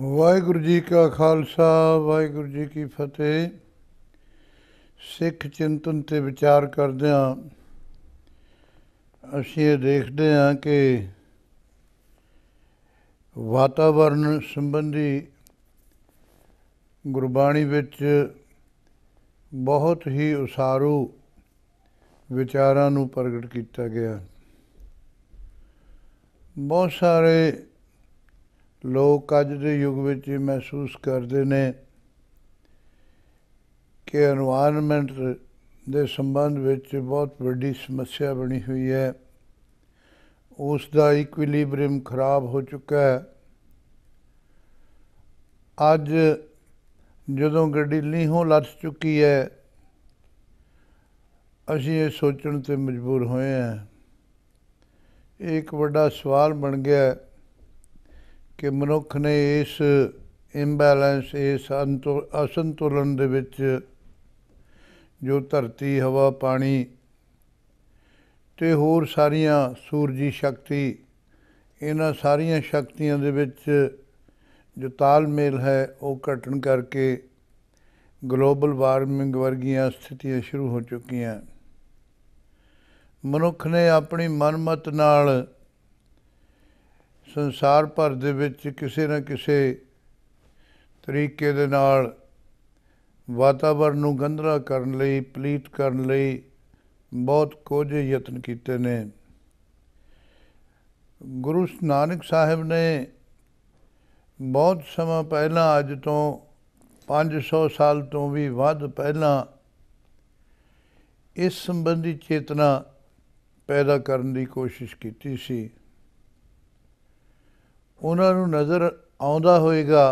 ਵਾਹਿਗੁਰੂ ਜੀ ਕਾ ਖਾਲਸਾ ਵਾਹਿਗੁਰੂ ਜੀ ਕੀ ਫਤਿਹ ਸਿੱਖ ਚਿੰਤਨ ਤੇ ਵਿਚਾਰ ਕਰਦੇ ਆ ਅਸੀਂ ਇਹ ਦੇਖਦੇ ਆ ਕਿ ਵਾਤਾਵਰਣ ਸੰਬੰਧੀ ਗੁਰਬਾਣੀ ਵਿੱਚ ਬਹੁਤ ਹੀ ਉਸਾਰੂ ਵਿਚਾਰਾਂ ਨੂੰ ਪ੍ਰਗਟ ਕੀਤਾ ਗਿਆ ਬਹੁਤ ਸਾਰੇ ਲੋਕ ਅੱਜ ਦੇ ਯੁੱਗ ਵਿੱਚ ਮਹਿਸੂਸ ਕਰਦੇ ਨੇ ਕਿ এনवायरमेंट ਦੇ ਸੰਬੰਧ ਵਿੱਚ ਬਹੁਤ ਵੱਡੀ ਸਮੱਸਿਆ ਬਣੀ ਹੋਈ ਹੈ ਉਸ ਦਾ ਇਕੁਇਲਿਬ੍ਰੀਅਮ ਖਰਾਬ ਹੋ ਚੁੱਕਾ ਹੈ ਅੱਜ ਜਦੋਂ ਗੱਡੀ ਲੀਹੋਂ ਲੱਥ ਚੁੱਕੀ ਹੈ ਅਸੀਂ ਇਹ ਸੋਚਣ ਤੇ ਮਜਬੂਰ ਹੋਏ ਹਾਂ ਇੱਕ ਵੱਡਾ ਸਵਾਲ ਬਣ ਗਿਆ ਹੈ ਕਿ ਮਨੁੱਖ ਨੇ ਇਸ ਇੰਬੈਲੈਂਸ ਇਸ ਅਸੰਤੁਲਨ ਦੇ ਵਿੱਚ ਜੋ ਧਰਤੀ ਹਵਾ ਪਾਣੀ ਤੇ ਹੋਰ ਸਾਰੀਆਂ ਸੂਰਜੀ ਸ਼ਕਤੀ ਇਹਨਾਂ ਸਾਰੀਆਂ ਸ਼ਕਤੀਆਂ ਦੇ ਵਿੱਚ ਜੋ ਤਾਲਮੇਲ ਹੈ ਉਹ ਘਟਣ ਕਰਕੇ ਗਲੋਬਲ ਵਾਰਮਿੰਗ ਵਰਗੀਆਂ ਸਥਿਤੀਆਂ ਸ਼ੁਰੂ ਹੋ ਚੁੱਕੀਆਂ ਮਨੁੱਖ ਨੇ ਆਪਣੀ ਮਨਮਤ ਨਾਲ ਸੰਸਾਰ ਭਰ ਦੇ ਵਿੱਚ ਕਿਸੇ ਨਾ ਕਿਸੇ ਤਰੀਕੇ ਦੇ ਨਾਲ ਵਾਤਾਵਰਨ ਨੂੰ ਗੰਧਰਾ ਕਰਨ ਲਈ ਪਲੀਤ ਕਰਨ ਲਈ ਬਹੁਤ ਕੁਝ ਯਤਨ ਕੀਤੇ ਨੇ ਗੁਰੂ ਨਾਨਕ ਸਾਹਿਬ ਨੇ ਬਹੁਤ ਸਮਾਂ ਪਹਿਲਾਂ ਅੱਜ ਤੋਂ 500 ਸਾਲ ਤੋਂ ਵੀ ਵੱਧ ਪਹਿਲਾਂ ਇਸ ਸੰਬੰਧੀ ਚੇਤਨਾ ਪੈਦਾ ਕਰਨ ਦੀ ਕੋਸ਼ਿਸ਼ ਕੀਤੀ ਸੀ ਉਹਨਾਂ ਨੂੰ ਨਜ਼ਰ ਆਉਂਦਾ ਹੋਵੇਗਾ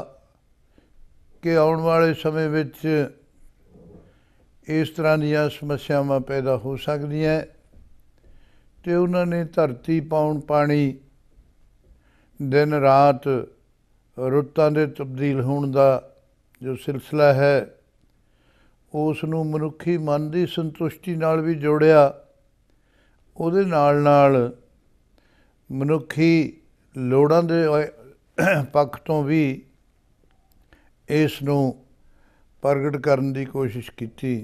ਕਿ ਆਉਣ ਵਾਲੇ ਸਮੇਂ ਵਿੱਚ ਇਸ ਤਰ੍ਹਾਂ ਦੀਆਂ ਸਮੱਸਿਆਵਾਂ ਪੈਦਾ ਹੋ ਸਕਦੀਆਂ ਤੇ ਉਹਨਾਂ ਨੇ ਧਰਤੀ ਪਾਉਣ ਪਾਣੀ ਦਿਨ ਰਾਤ ਰੁੱਤਾਂ ਦੇ ਤਬਦੀਲ ਹੋਣ ਦਾ ਜੋ ਸਿਲਸਿਲਾ ਹੈ ਉਸ ਨੂੰ ਮਨੁੱਖੀ ਮਨ ਦੀ ਸੰਤੁਸ਼ਟੀ ਨਾਲ ਵੀ ਜੋੜਿਆ ਉਹਦੇ ਨਾਲ ਨਾਲ ਮਨੁੱਖੀ ਲੋੜਾਂ ਦੇ ਪੱਖ ਤੋਂ ਵੀ ਇਸ ਨੂੰ ਪ੍ਰਗਟ ਕਰਨ ਦੀ ਕੋਸ਼ਿਸ਼ ਕੀਤੀ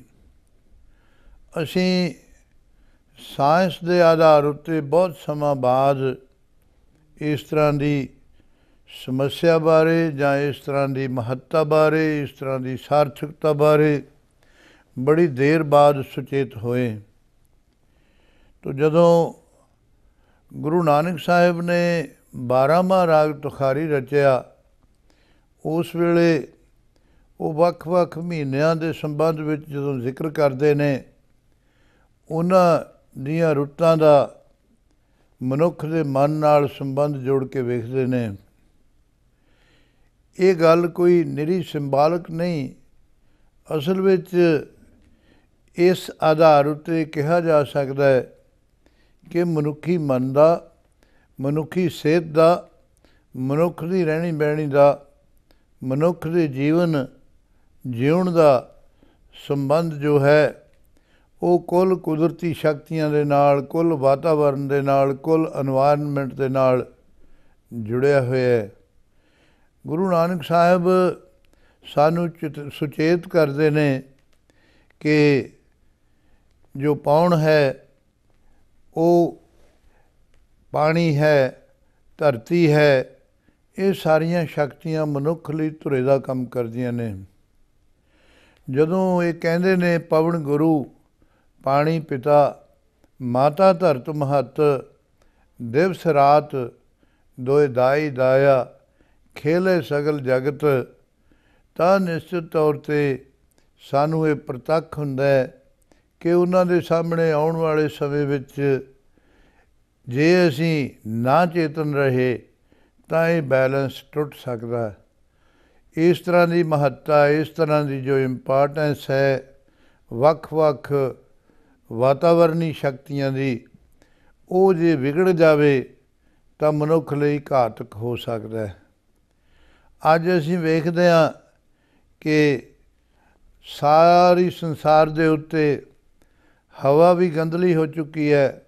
ਅਸੀਂ ਸਾਇੰਸ ਦੇ ਆਧਾਰ ਉੱਤੇ ਬਹੁਤ ਸਮਾਂ ਬਾਅਦ ਇਸ ਤਰ੍ਹਾਂ ਦੀ ਸਮੱਸਿਆ ਬਾਰੇ ਜਾਂ ਇਸ ਤਰ੍ਹਾਂ ਦੀ ਮਹੱਤਤਾ ਬਾਰੇ ਇਸ ਤਰ੍ਹਾਂ ਦੀ ਸਾਰਥਕਤਾ ਬਾਰੇ ਬੜੀ ਦੇਰ ਬਾਅਦ ਸੁਚੇਤ ਹੋਏ ਤੋ ਜਦੋਂ ਗੁਰੂ ਨਾਨਕ ਸਾਹਿਬ ਨੇ 12ਵਾਂ ਰਾਗ ਤੁਖਾਰੀ ਰਚਿਆ ਉਸ ਵੇਲੇ ਉਹ ਵੱਖ-ਵੱਖ ਮਹੀਨਿਆਂ ਦੇ ਸੰਬੰਧ ਵਿੱਚ ਜਦੋਂ ਜ਼ਿਕਰ ਕਰਦੇ ਨੇ ਉਹਨਾਂ ਦੀਆਂ ਰੁੱਤਾਂ ਦਾ ਮਨੁੱਖ ਦੇ ਮਨ ਨਾਲ ਸੰਬੰਧ ਜੋੜ ਕੇ ਵੇਖਦੇ ਨੇ ਇਹ ਗੱਲ ਕੋਈ ਨਿਰੀ ਸਿੰਬਾਲਕ ਨਹੀਂ ਅਸਲ ਵਿੱਚ ਇਸ ਆਧਾਰ ਉੱਤੇ ਕਿਹਾ ਜਾ ਸਕਦਾ ਹੈ ਕਿ ਮਨੁੱਖੀ ਮਨ ਦਾ ਮਨੁੱਖੀ ਸਿਹਤ ਦਾ ਮਨੁੱਖ ਦੀ ਰਹਿਣੀ ਬਹਿਣੀ ਦਾ ਮਨੁੱਖ ਦੇ ਜੀਵਨ ਜਿਉਣ ਦਾ ਸੰਬੰਧ ਜੋ ਹੈ ਉਹ ਕੁੱਲ ਕੁਦਰਤੀ ਸ਼ਕਤੀਆਂ ਦੇ ਨਾਲ ਕੁੱਲ ਵਾਤਾਵਰਣ ਦੇ ਨਾਲ ਕੁੱਲ এনवायरमेंट ਦੇ ਨਾਲ ਜੁੜਿਆ ਹੋਇਆ ਹੈ ਗੁਰੂ ਨਾਨਕ ਸਾਹਿਬ ਸਾਨੂੰ ਸੁਚੇਤ ਕਰਦੇ ਨੇ ਕਿ ਜੋ ਪੌਣ ਹੈ ਉਹ ਪਾਣੀ ਹੈ ਧਰਤੀ ਹੈ ਇਹ ਸਾਰੀਆਂ ਸ਼ਕਤੀਆਂ ਮਨੁੱਖ ਲਈ ਧੁਰੇ ਦਾ ਕੰਮ ਕਰਦੀਆਂ ਨੇ ਜਦੋਂ ਇਹ ਕਹਿੰਦੇ ਨੇ ਪਵਨ ਗੁਰੂ ਪਾਣੀ ਪਿਤਾ ਮਾਤਾ ਧਰਤ ਮਹਤ ਦਿਵਸ ਰਾਤ ਦੋਇ ਦਾਈ ਦਾਇਆ ਖੇਲੇ ਸਗਲ ਜਗਤ ਤਾਂ ਨਿਸ਼ਚਿਤ ਤੌਰ ਤੇ ਸਾਨੂੰ ਇਹ ਪ੍ਰਤੱਖ ਹੁੰਦਾ ਹੈ ਕਿ ਉਹਨਾਂ ਦੇ ਸਾਹਮਣੇ ਆਉਣ ਵਾਲੇ ਸਮੇਂ ਵਿੱਚ ਜੇ ਅਸੀਂ ਨਾ ਚੇਤਨ ਰਹੇ ਤਾਂ ਇਹ ਬੈਲੈਂਸ ਟੁੱਟ ਸਕਦਾ ਹੈ ਇਸ ਤਰ੍ਹਾਂ ਦੀ ਮਹੱਤਤਾ ਇਸ ਤਰ੍ਹਾਂ ਦੀ ਜੋ ਇੰਪੋਰਟੈਂਸ ਹੈ ਵੱਖ-ਵੱਖ ਵਾਤਾਵਰਣੀ ਸ਼ਕਤੀਆਂ ਦੀ ਉਹ ਜੇ ਵਿਗੜ ਜਾਵੇ ਤਾਂ ਮਨੁੱਖ ਲਈ ਘਾਤਕ ਹੋ ਸਕਦਾ ਹੈ ਅੱਜ ਅਸੀਂ ਵੇਖਦੇ ਹਾਂ ਕਿ ਸਾਰੀ ਸੰਸਾਰ ਦੇ ਉੱਤੇ ਹਵਾ ਵੀ ਗੰਦਲੀ ਹੋ ਚੁੱਕੀ ਹੈ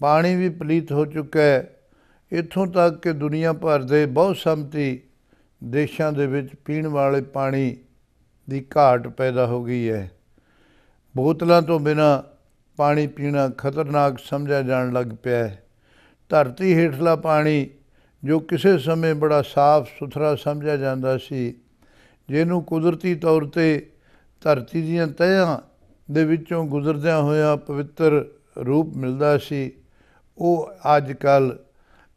ਪਾਣੀ ਵੀ ਪਲੀਤ ਹੋ ਚੁੱਕਾ ਹੈ ਇੱਥੋਂ ਤੱਕ ਕਿ ਦੁਨੀਆ ਭਰ ਦੇ ਬਹੁਤ ਸੰਮਤੀ ਦੇਸ਼ਾਂ ਦੇ ਵਿੱਚ ਪੀਣ ਵਾਲੇ ਪਾਣੀ ਦੀ ਘਾਟ ਪੈਦਾ ਹੋ ਗਈ ਹੈ ਬੋਤਲਾਂ ਤੋਂ ਬਿਨਾ ਪਾਣੀ ਪੀਣਾ ਖਤਰਨਾਕ ਸਮਝਿਆ ਜਾਣ ਲੱਗ ਪਿਆ ਹੈ ਧਰਤੀ ਹੇਠਲਾ ਪਾਣੀ ਜੋ ਕਿਸੇ ਸਮੇਂ ਬੜਾ ਸਾਫ਼ ਸੁਥਰਾ ਸਮਝਿਆ ਜਾਂਦਾ ਸੀ ਜਿਹਨੂੰ ਕੁਦਰਤੀ ਤੌਰ ਤੇ ਧਰਤੀ ਦੀਆਂ ਤਹਿਆਂ ਦੇ ਵਿੱਚੋਂ ਗੁਜ਼ਰਦਿਆਂ ਹੋਇਆ ਪਵਿੱਤਰ ਰੂਪ ਮਿਲਦਾ ਸੀ ਉਹ ਅੱਜ ਕੱਲ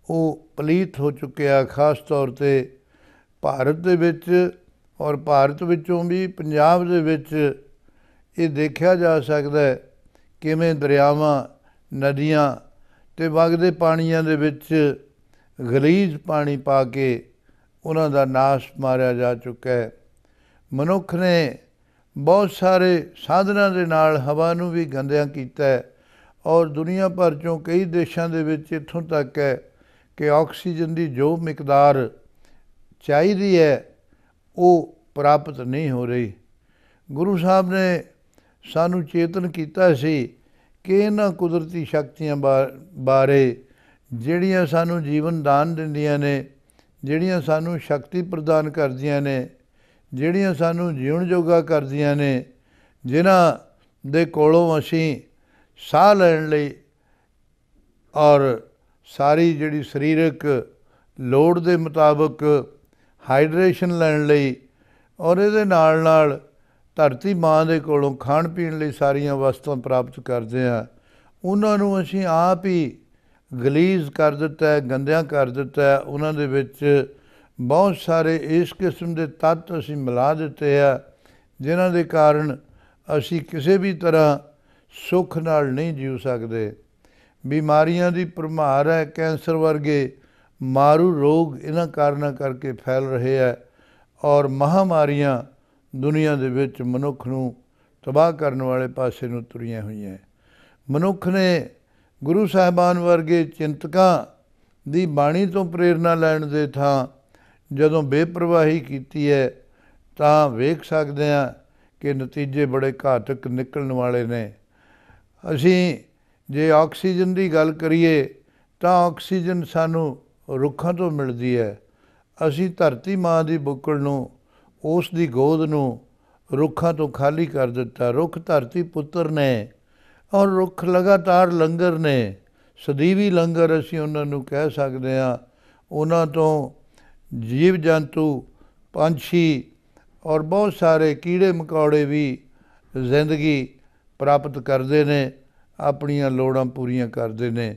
ਉਹ ਪਲੀਤ ਹੋ ਚੁੱਕਿਆ ਖਾਸ ਤੌਰ ਤੇ ਭਾਰਤ ਦੇ ਵਿੱਚ ਔਰ ਭਾਰਤ ਵਿੱਚੋਂ ਵੀ ਪੰਜਾਬ ਦੇ ਵਿੱਚ ਇਹ ਦੇਖਿਆ ਜਾ ਸਕਦਾ ਹੈ ਕਿਵੇਂ ਦਰਿਆਵਾਂ ਨਦੀਆਂ ਤੇ ਵਗਦੇ ਪਾਣੀਆਂ ਦੇ ਵਿੱਚ ਗਲੀਜ਼ ਪਾਣੀ ਪਾ ਕੇ ਉਹਨਾਂ ਦਾ ਨਾਸ਼ ਮਾਰਿਆ ਜਾ ਚੁੱਕਾ ਹੈ ਮਨੁੱਖ ਨੇ ਬਹੁਤ ਸਾਰੇ ਸਾਧਨਾਂ ਦੇ ਨਾਲ ਹਵਾ ਨੂੰ ਵੀ ਗੰਦਿਆਂ ਕੀਤਾ ਹੈ ਔਰ ਦੁਨੀਆ ਭਰ ਚੋਂ ਕਈ ਦੇਸ਼ਾਂ ਦੇ ਵਿੱਚ ਇੱਥੋਂ ਤੱਕ ਹੈ ਕਿ ਆਕਸੀਜਨ ਦੀ ਜੋ ਮਿਕਦਾਰ ਚਾਹੀਦੀ ਹੈ ਉਹ ਪ੍ਰਾਪਤ ਨਹੀਂ ਹੋ ਰਹੀ ਗੁਰੂ ਸਾਹਿਬ ਨੇ ਸਾਨੂੰ ਚੇਤਨ ਕੀਤਾ ਸੀ ਕਿ ਇਹਨਾਂ ਕੁਦਰਤੀ ਸ਼ਕਤੀਆਂ ਬਾਰੇ ਜਿਹੜੀਆਂ ਸਾਨੂੰ ਜੀਵਨ ਦਾਨ ਦਿੰਦੀਆਂ ਨੇ ਜਿਹੜੀਆਂ ਸਾਨੂੰ ਸ਼ਕਤੀ ਪ੍ਰਦਾਨ ਕਰਦੀਆਂ ਨੇ ਜਿਹੜੀਆਂ ਸਾਨੂੰ ਜੀਵਨ ਜੋਗਾ ਕਰਦੀਆਂ ਨੇ ਜਿਨ੍ਹਾਂ ਦੇ ਕੋਲੋਂ ਅਸੀਂ ਸਾਹ ਲੈਣ ਲਈ ਔਰ ਸਾਰੀ ਜਿਹੜੀ ਸਰੀਰਕ ਲੋੜ ਦੇ ਮੁਤਾਬਕ ਹਾਈਡਰੇਸ਼ਨ ਲੈਣ ਲਈ ਔਰ ਇਹਦੇ ਨਾਲ ਨਾਲ ਧਰਤੀ ਮਾਂ ਦੇ ਕੋਲੋਂ ਖਾਣ ਪੀਣ ਲਈ ਸਾਰੀਆਂ ਵਸਤਾਂ ਪ੍ਰਾਪਤ ਕਰਦੇ ਆ ਉਹਨਾਂ ਨੂੰ ਅਸੀਂ ਆਪ ਹੀ ਗਲੀਜ਼ ਕਰ ਦਿੱਤਾ ਹੈ ਗੰਦਿਆਂ ਕਰ ਦਿੱਤਾ ਹੈ ਉਹਨਾਂ ਦੇ ਵਿੱਚ ਬਹੁਤ ਸਾਰੇ ਇਸ ਕਿਸਮ ਦੇ ਤੱਤ ਅਸੀਂ ਮਿਲਾ ਦਿੱਤੇ ਆ ਜਿਨ੍ਹਾਂ ਦੇ ਕਾਰਨ ਅਸੀਂ ਕਿਸੇ ਵੀ ਤਰ੍ਹਾਂ ਸੁੱਖ ਨਾਲ ਨਹੀਂ ਜੀਉ ਸਕਦੇ ਬਿਮਾਰੀਆਂ ਦੀ ਪਰਮਾਰ ਹੈ ਕੈਂਸਰ ਵਰਗੇ ਮਾਰੂ ਰੋਗ ਇਹਨਾਂ ਕਾਰਨਾਂ ਕਰਕੇ ਫੈਲ ਰਹੇ ਹੈ ਔਰ ਮਹਾਮਾਰੀਆਂ ਦੁਨੀਆ ਦੇ ਵਿੱਚ ਮਨੁੱਖ ਨੂੰ ਤਬਾਹ ਕਰਨ ਵਾਲੇ ਪਾਸੇ ਨੂੰ ਤੁਰੀਆਂ ਹੋਈਆਂ ਮਨੁੱਖ ਨੇ ਗੁਰੂ ਸਾਹਿਬਾਨ ਵਰਗੇ ਚਿੰਤਕਾਂ ਦੀ ਬਾਣੀ ਤੋਂ ਪ੍ਰੇਰਣਾ ਲੈਣ ਦੇ ਥਾਂ ਜਦੋਂ ਬੇਪਰਵਾਹੀ ਕੀਤੀ ਹੈ ਤਾਂ ਵੇਖ ਸਕਦੇ ਆ ਕਿ ਨਤੀਜੇ ਬੜੇ ਘਾਤਕ ਨਿਕਲਣ ਵਾਲੇ ਨੇ ਅਸੀਂ ਜੇ ਆਕਸੀਜਨ ਦੀ ਗੱਲ ਕਰੀਏ ਤਾਂ ਆਕਸੀਜਨ ਸਾਨੂੰ ਰੁੱਖਾਂ ਤੋਂ ਮਿਲਦੀ ਹੈ ਅਸੀਂ ਧਰਤੀ ਮਾਂ ਦੀ ਬੁੱਕਲ ਨੂੰ ਉਸ ਦੀ ਗੋਦ ਨੂੰ ਰੁੱਖਾਂ ਤੋਂ ਖਾਲੀ ਕਰ ਦਿੱਤਾ ਰੁੱਖ ਧਰਤੀ ਪੁੱਤਰ ਨੇ ਔਰ ਰੁੱਖ ਲਗਾਤਾਰ ਲੰਗਰ ਨੇ ਸਦੀਵੀ ਲੰਗਰ ਅਸੀਂ ਉਹਨਾਂ ਨੂੰ ਕਹਿ ਸਕਦੇ ਹਾਂ ਉਹਨਾਂ ਤੋਂ ਜੀਵ ਜੰਤੂ ਪੰਛੀ ਔਰ ਬਹੁਤ ਸਾਰੇ ਕੀੜੇ ਮਕੌੜੇ ਵੀ ਜ਼ਿੰਦਗੀ ਪ੍ਰਾਪਤ ਕਰਦੇ ਨੇ ਆਪਣੀਆਂ ਲੋੜਾਂ ਪੂਰੀਆਂ ਕਰਦੇ ਨੇ